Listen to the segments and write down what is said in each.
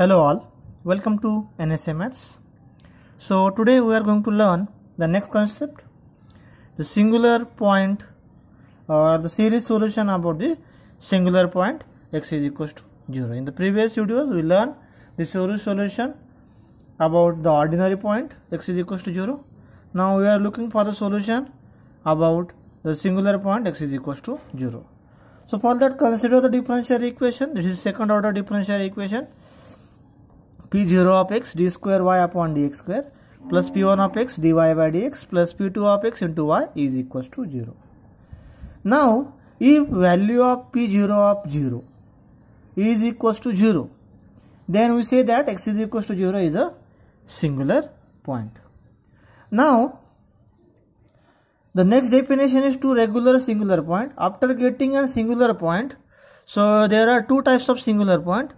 Hello all, welcome to NSMS. So today we are going to learn the next concept, the singular point or the series solution about the singular point x is equals to 0. In the previous videos we learned the series solution about the ordinary point x is equals to 0. Now we are looking for the solution about the singular point x is equals to 0. So for that consider the differential equation, this is second order differential equation p0 of x d square y upon dx square plus p1 of x dy by dx plus p2 of x into y is equals to 0. Now, if value of p0 of 0 is equals to 0, then we say that x is equals to 0 is a singular point. Now, the next definition is to regular singular point. After getting a singular point, so there are two types of singular point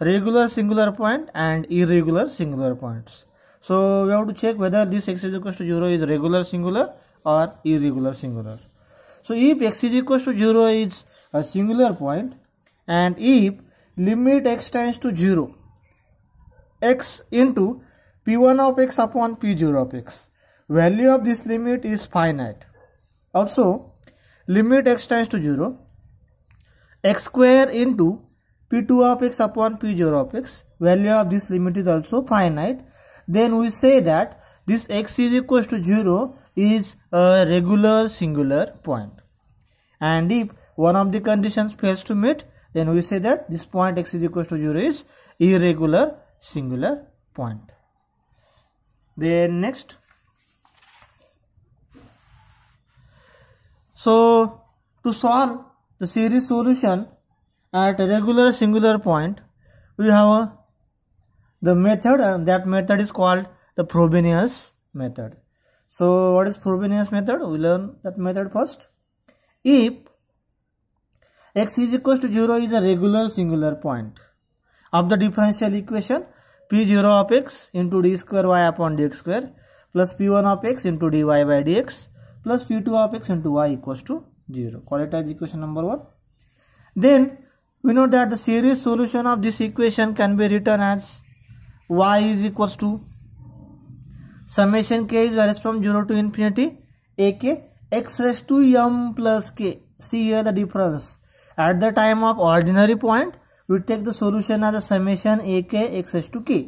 regular singular point and irregular singular points. So we have to check whether this x is equal to 0 is regular singular or irregular singular. So if x is equal to 0 is a singular point and if limit x tends to 0 x into p1 of x upon p0 of x value of this limit is finite also limit x tends to 0 x square into P2 of x upon P0 of x. Value of this limit is also finite. Then we say that this x is equals to 0 is a regular singular point. And if one of the conditions fails to meet, then we say that this point x is equals to 0 is irregular singular point. Then next. So to solve the series solution at regular singular point we have a, the method and that method is called the Frobenius method. So what is Frobenius method? We learn that method first. If x is equals to 0 is a regular singular point of the differential equation p0 of x into d square y upon dx square plus p1 of x into dy by dx plus p2 of x into y equals to 0. Call it as equation number 1. Then we know that the series solution of this equation can be written as y is equals to summation k is varies from 0 to infinity ak x raised to m plus k see here the difference at the time of ordinary point we take the solution as a summation ak x raised to k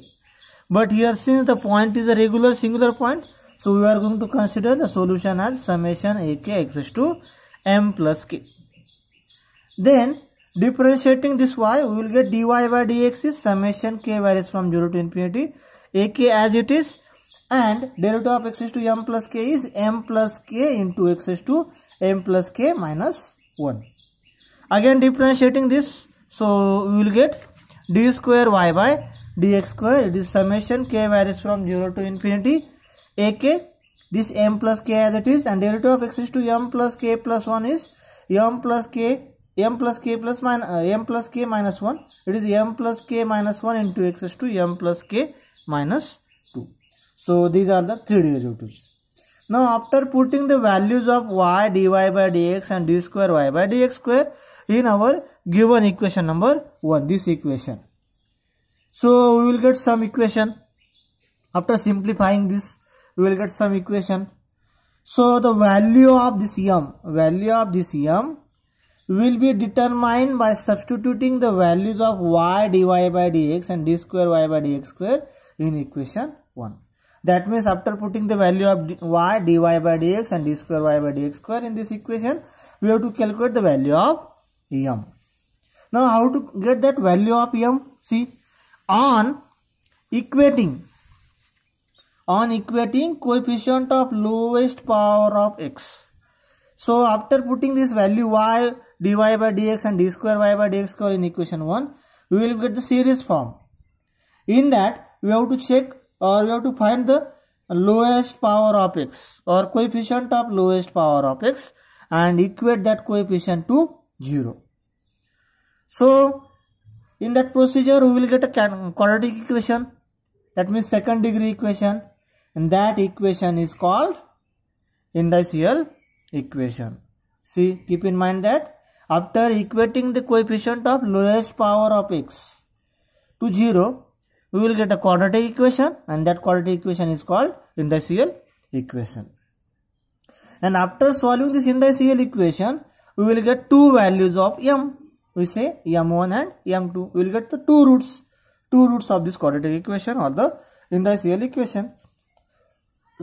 but here since the point is a regular singular point so we are going to consider the solution as summation ak x raised to m plus k then Differentiating this y, we will get dy by dx is summation k varies from 0 to infinity, a k as it is and delta of x is to m plus k is m plus k into x is to m plus k minus 1. Again differentiating this, so we will get d square y by dx square, it is summation k varies from 0 to infinity, a k, this m plus k as it is and delta of x is to m plus k plus 1 is m plus k m plus k plus minus uh, m plus k minus 1 it is m plus k minus 1 into x is to m plus k minus 2 so these are the three derivatives now after putting the values of y dy by dx and d square y by dx square in our given equation number 1 this equation so we will get some equation after simplifying this we will get some equation so the value of this m value of this m will be determined by substituting the values of y dy by dx and d square y by dx square in equation 1. That means after putting the value of y dy by dx and d square y by dx square in this equation, we have to calculate the value of m. Now how to get that value of m? See, on equating, on equating coefficient of lowest power of x. So after putting this value y dy by dx and d square y by dx square in equation 1, we will get the series form. In that, we have to check or we have to find the lowest power of x or coefficient of lowest power of x and equate that coefficient to 0. So, in that procedure, we will get a quadratic equation that means second degree equation and that equation is called indicial equation. See, keep in mind that after equating the coefficient of lowest power of x to 0 we will get a quadratic equation and that quadratic equation is called indicial equation and after solving this indicial equation we will get two values of m we say m1 and m2 we will get the two roots two roots of this quadratic equation or the indicial equation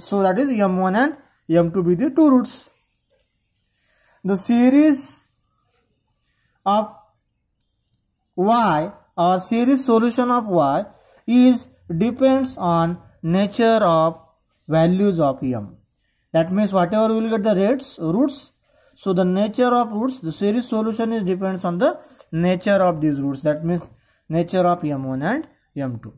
so that is m1 and m2 be the two roots the series of y or series solution of y is depends on nature of values of m. That means whatever we will get the rates, roots. So the nature of roots, the series solution is depends on the nature of these roots. That means nature of m1 and m2.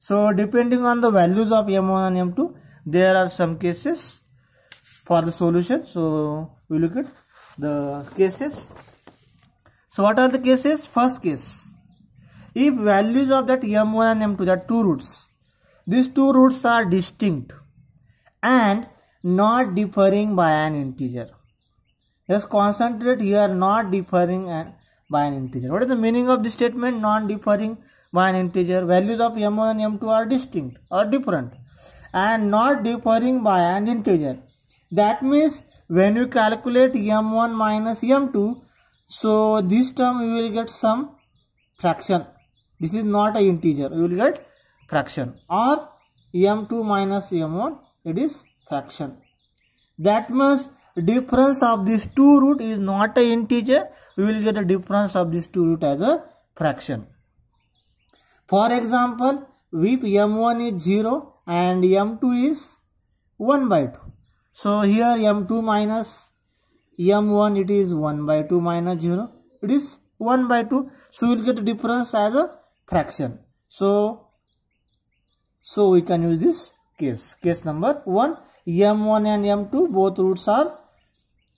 So depending on the values of m1 and m2, there are some cases for the solution. So we look at the cases so what are the cases? First case, if values of that M1 and M2, that two roots, these two roots are distinct and not differing by an integer. Just concentrate here not differing by an integer. What is the meaning of this statement? Non differing by an integer. Values of M1 and M2 are distinct or different and not differing by an integer. That means when you calculate M1 minus M2, so this term you will get some fraction. This is not a integer. You will get fraction or m2 minus m1 it is fraction. That means difference of these two root is not a integer. We will get a difference of these two root as a fraction. For example, if m1 is 0 and m2 is 1 by 2. So here m2 minus m1 it is 1 by 2 minus 0 it is 1 by 2 so we'll get difference as a fraction so so we can use this case case number 1 m1 and m2 both roots are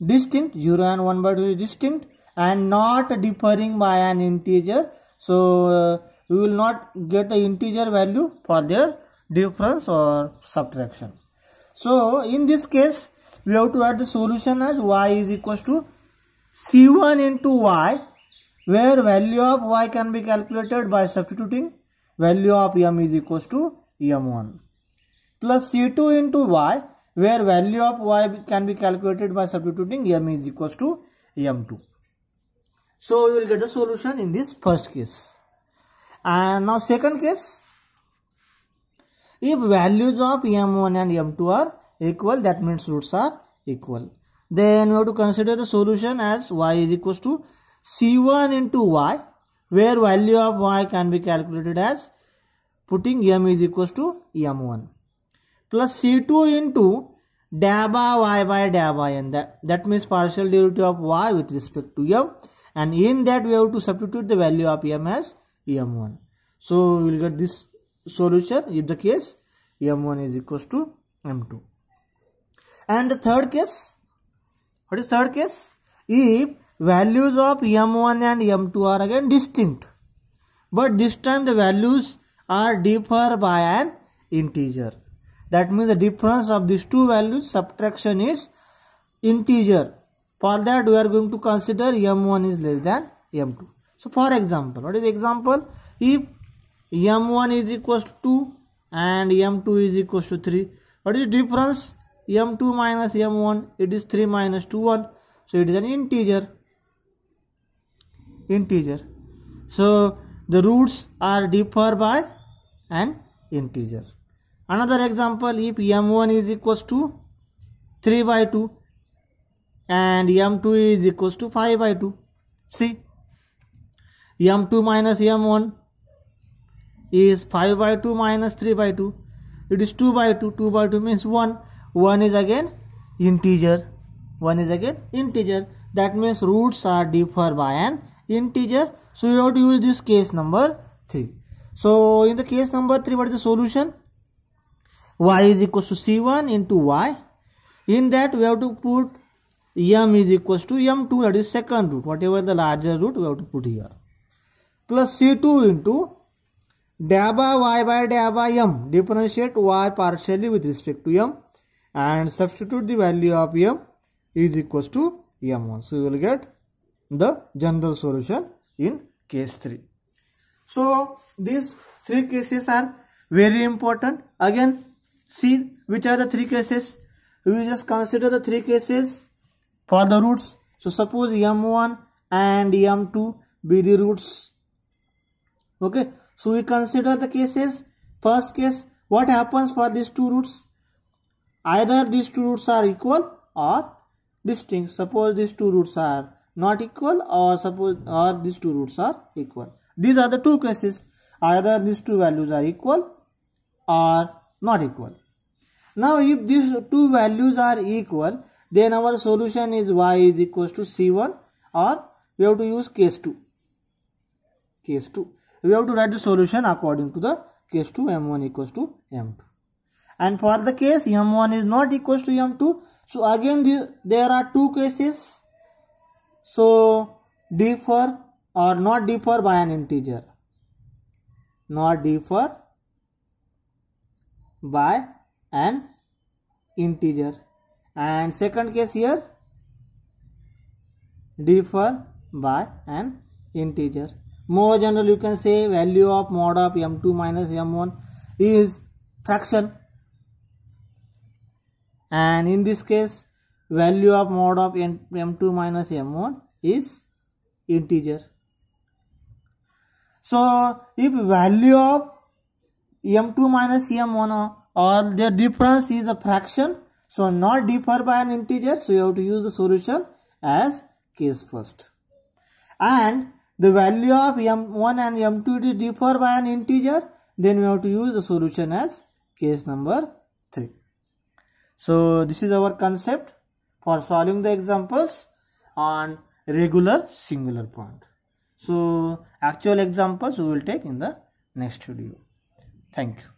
distinct 0 and 1 by 2 is distinct and not differing by an integer so uh, we will not get the integer value for their difference or subtraction so in this case we have to write the solution as y is equals to c1 into y where value of y can be calculated by substituting value of m is equals to m1 plus c2 into y where value of y can be calculated by substituting m is equals to m2. So we will get the solution in this first case. And now second case, if values of m1 and m2 are equal that means roots are equal then we have to consider the solution as y is equals to c1 into y where value of y can be calculated as putting m is equals to m1 plus c2 into daba y by daba n that, that means partial derivative of y with respect to m and in that we have to substitute the value of m as m1 so we will get this solution if the case m1 is equals to m2 and the third case, what is third case? If values of m1 and m2 are again distinct, but this time the values are differ by an integer. That means the difference of these two values subtraction is integer. For that we are going to consider m1 is less than m2. So for example, what is example? If m1 is equals to 2 and m2 is equals to 3, what is the difference? m2 minus m1 it is 3 minus 2 1 so it is an integer integer so the roots are differ by an integer another example if m1 is equals to 3 by 2 and m2 is equals to 5 by 2 see m2 minus m1 is 5 by 2 minus 3 by 2 it is 2 by 2 2 by 2 means 1 one is again integer one is again integer that means roots are differ by an integer so you have to use this case number 3 so in the case number 3 what is the solution y is equal to c1 into y in that we have to put m is equals to m2 that is second root whatever the larger root we have to put here plus c2 into by y by by m differentiate y partially with respect to m and substitute the value of m is equals to m1 so you will get the general solution in case 3 so these three cases are very important again see which are the three cases we just consider the three cases for the roots so suppose m1 and m2 be the roots okay so we consider the cases first case what happens for these two roots Either these two roots are equal or distinct. Suppose these two roots are not equal or suppose or these two roots are equal. These are the two cases. Either these two values are equal or not equal. Now if these two values are equal then our solution is y is equals to c1 or we have to use case 2. Case 2. We have to write the solution according to the case 2 m1 equals to m2 and for the case m1 is not equals to m2 so again the, there are two cases so differ or not differ by an integer not differ by an integer and second case here differ by an integer more general you can say value of mod of m2 minus m1 is fraction and in this case value of mod of m, 2 minus m1 is integer so if value of m2 minus m1 or their difference is a fraction so not differ by an integer so you have to use the solution as case first and the value of m1 and m2 differ by an integer then we have to use the solution as case number 3 so this is our concept for solving the examples on regular singular point. So actual examples we will take in the next video. Thank you.